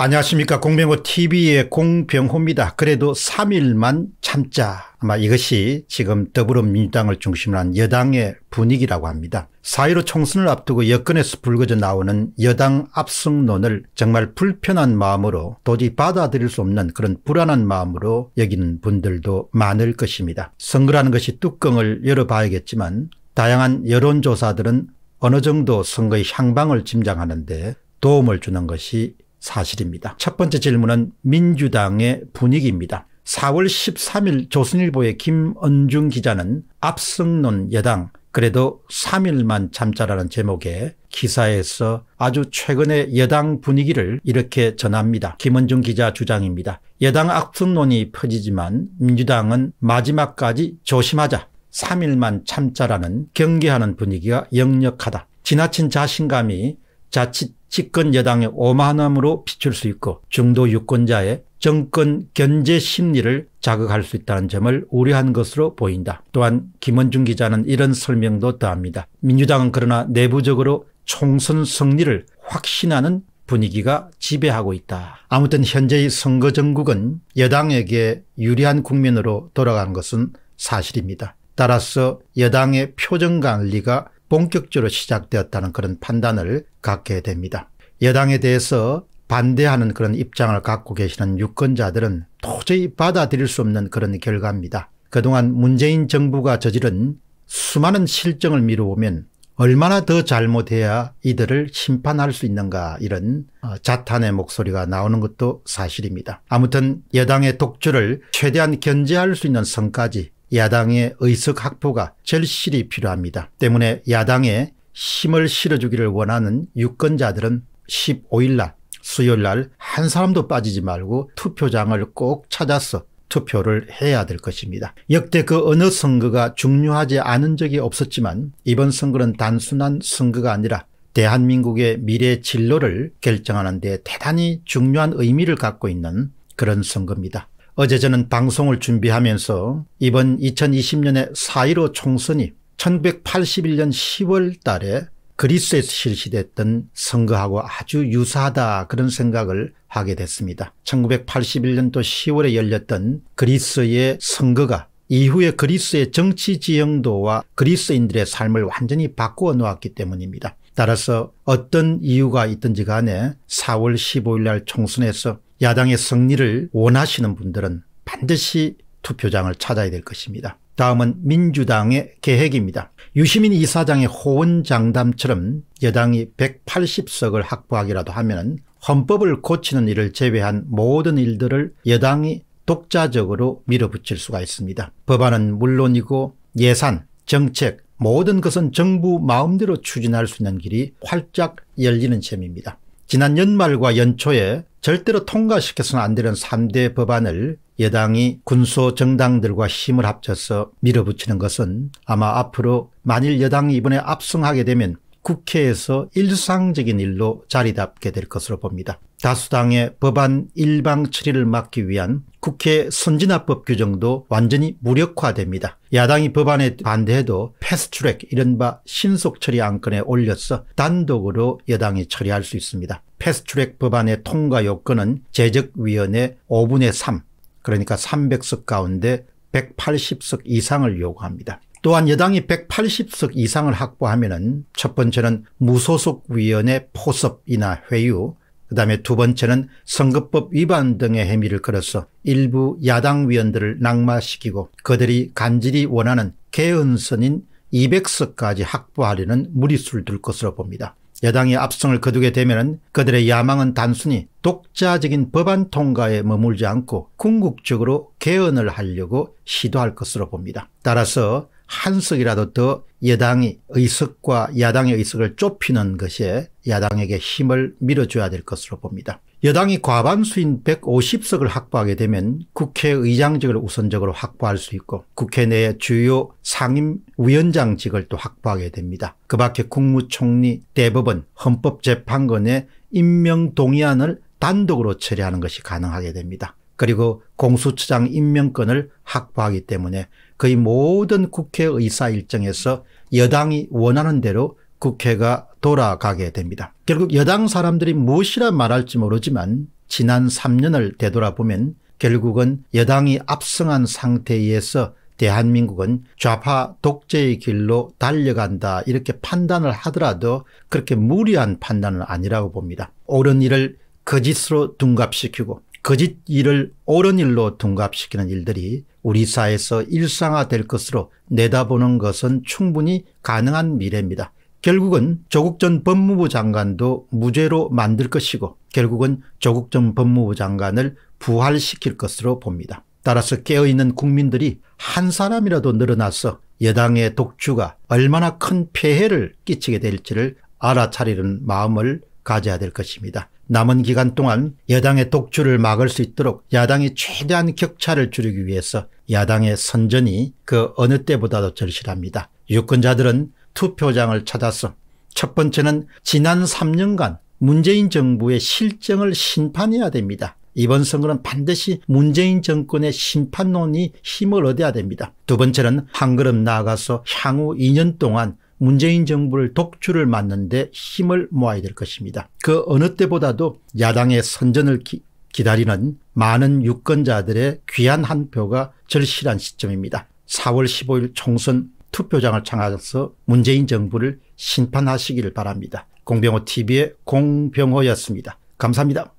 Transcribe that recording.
안녕하십니까. 공병호 TV의 공병호입니다. 그래도 3일만 참자. 아마 이것이 지금 더불어민주당을 중심으로 한 여당의 분위기라고 합니다. 4.15 총선을 앞두고 여권에서 불거져 나오는 여당 압승론을 정말 불편한 마음으로 도저히 받아들일 수 없는 그런 불안한 마음으로 여기는 분들도 많을 것입니다. 선거라는 것이 뚜껑을 열어봐야겠지만 다양한 여론조사들은 어느 정도 선거의 향방을 짐작하는데 도움을 주는 것이 사실입니다. 첫 번째 질문은 민주당의 분위기입니다. 4월 13일 조선일보의 김은중 기자는 압승론 여당 그래도 3일만 참자라는 제목의 기사에서 아주 최근의 여당 분위기를 이렇게 전합니다. 김은중 기자 주장입니다. 여당 압승론이 퍼지지만 민주당은 마지막까지 조심하자. 3일만 참자라는 경계하는 분위기가 역력하다. 지나친 자신감이 자칫 집권 여당의 오만함으로 비출 수 있고 중도 유권자의 정권 견제 심리를 자극할 수 있다는 점을 우려한 것으로 보인다. 또한 김원중 기자는 이런 설명도 더합니다. 민주당은 그러나 내부적으로 총선 승리를 확신하는 분위기가 지배하고 있다. 아무튼 현재의 선거 정국은 여당에게 유리한 국면으로 돌아간 것은 사실입니다. 따라서 여당의 표정 관리가 본격적으로 시작되었다는 그런 판단을 갖게 됩니다. 여당에 대해서 반대하는 그런 입장을 갖고 계시는 유권자들은 도저히 받아들일 수 없는 그런 결과입니다. 그동안 문재인 정부가 저지른 수많은 실정을 미루보면 얼마나 더 잘못해야 이들을 심판할 수 있는가 이런 어, 자탄의 목소리가 나오는 것도 사실입니다. 아무튼 여당의 독주를 최대한 견제할 수 있는 선까지 야당의 의석 확보가 절실히 필요합니다. 때문에 야당에 힘을 실어주기를 원하는 유권자들은 15일 날 수요일 날 한 사람도 빠지지 말고 투표장을 꼭 찾아서 투표를 해야 될 것입니다. 역대 그 어느 선거가 중요하지 않은 적이 없었지만 이번 선거는 단순한 선거가 아니라 대한민국의 미래 진로를 결정하는 데 대단히 중요한 의미를 갖고 있는 그런 선거입니다. 어제 저는 방송을 준비하면서 이번 2020년의 4.15 총선이 1981년 10월 달에 그리스에 서 실시됐던 선거하고 아주 유사하다 그런 생각을 하게 됐습니다. 1981년도 10월에 열렸던 그리스의 선거가 이후에 그리스의 정치 지형도와 그리스인들의 삶을 완전히 바꾸어 놓았기 때문입니다. 따라서 어떤 이유가 있든지 간에 4월 15일 날 총선에서 야당의 승리를 원하시는 분들은 반드시 투표장을 찾아야 될 것입니다. 다음은 민주당의 계획입니다. 유시민 이사장의 호언장담처럼 여당이 180석을 확보하기라도 하면 헌법을 고치는 일을 제외한 모든 일들을 여당이 독자적으로 밀어붙일 수가 있습니다. 법안은 물론이고 예산, 정책, 모든 것은 정부 마음대로 추진할 수 있는 길이 활짝 열리는 셈입니다. 지난 연말과 연초에 절대로 통과시켜서는 안 되는 3대 법안을 여당이 군소 정당들과 힘을 합쳐서 밀어붙이는 것은 아마 앞으로 만일 여당이 이번에 압승하게 되면 국회에서 일상적인 일로 자리잡게 될 것으로 봅니다. 다수당의 법안 일방 처리를 막기 위한 국회 선진화법 규정도 완전히 무력화됩니다. 야당이 법안에 반대해도 패스트트랙 이른바 신속 처리 안건에 올려서 단독으로 여당이 처리할 수 있습니다. 패스트트랙 법안의 통과 요건은 제적위원회 5분의 3 그러니까 300석 가운데 180석 이상을 요구합니다. 또한 여당이 180석 이상을 확보하면 첫 번째는 무소속 위원회 포섭이나 회유 그 다음에 두 번째는 선거법 위반 등의 혐의를 걸어서 일부 야당 위원들을 낙마시키고 그들이 간질히 원하는 개헌선인 200석까지 확보하려는 무리수를 둘 것으로 봅니다. 여당이 압승을 거두게 되면 그들의 야망은 단순히 독자적인 법안 통과에 머물지 않고 궁극적으로 개헌을 하려고 시도할 것으로 봅니다. 따라서 한 석이라도 더 여당이 의석과 야당의 의석을 좁히는 것에 야당에게 힘을 밀어줘야 될 것으로 봅니다. 여당이 과반수인 150석을 확보하게 되면 국회의장직을 우선적으로 확보할 수 있고 국회 내의 주요 상임위원장직을 또 확보하게 됩니다. 그 밖에 국무총리, 대법원, 헌법재판관의 임명동의안을 단독으로 처리하는 것이 가능하게 됩니다. 그리고 공수처장 임명권을 확보하기 때문에 거의 모든 국회의사 일정에서 여당이 원하는 대로 국회가 돌아가게 됩니다. 결국 여당 사람들이 무엇이라 말할지 모르지만 지난 3년을 되돌아보면 결국은 여당이 압승한 상태에 서 대한민국은 좌파 독재의 길로 달려간다 이렇게 판단을 하더라도 그렇게 무리한 판단은 아니라고 봅니다. 옳은 일을 거짓으로 둔갑시키고 거짓 일을 옳은 일로 둔갑시키는 일들이 우리 사회에서 일상화될 것으로 내다보는 것은 충분히 가능한 미래입니다. 결국은 조국 전 법무부 장관도 무죄로 만들 것이고 결국은 조국 전 법무부 장관을 부활시킬 것으로 봅니다. 따라서 깨어있는 국민들이 한 사람이라도 늘어나서 여당의 독주가 얼마나 큰 폐해를 끼치게 될지를 알아차리는 마음을 가져야 될 것입니다. 남은 기간 동안 여당의 독주를 막을 수 있도록 야당이 최대한 격차를 줄이기 위해서 야당의 선전이 그 어느 때보다도 절실합니다. 유권자들은 투표장을 찾아서 첫 번째는 지난 3년간 문재인 정부의 실정을 심판해야 됩니다. 이번 선거는 반드시 문재인 정권의 심판론이 힘을 얻어야 됩니다. 두 번째는 한 걸음 나아가서 향후 2년 동안 문재인 정부를 독주를 맞는데 힘을 모아야 될 것입니다. 그 어느 때보다도 야당의 선전을 기, 기다리는 많은 유권자들의 귀한 한 표가 절실한 시점입니다. 4월 15일 총선 투표장을 창하셔서 문재인 정부를 심판하시기를 바랍니다. 공병호 TV의 공병호였습니다. 감사합니다.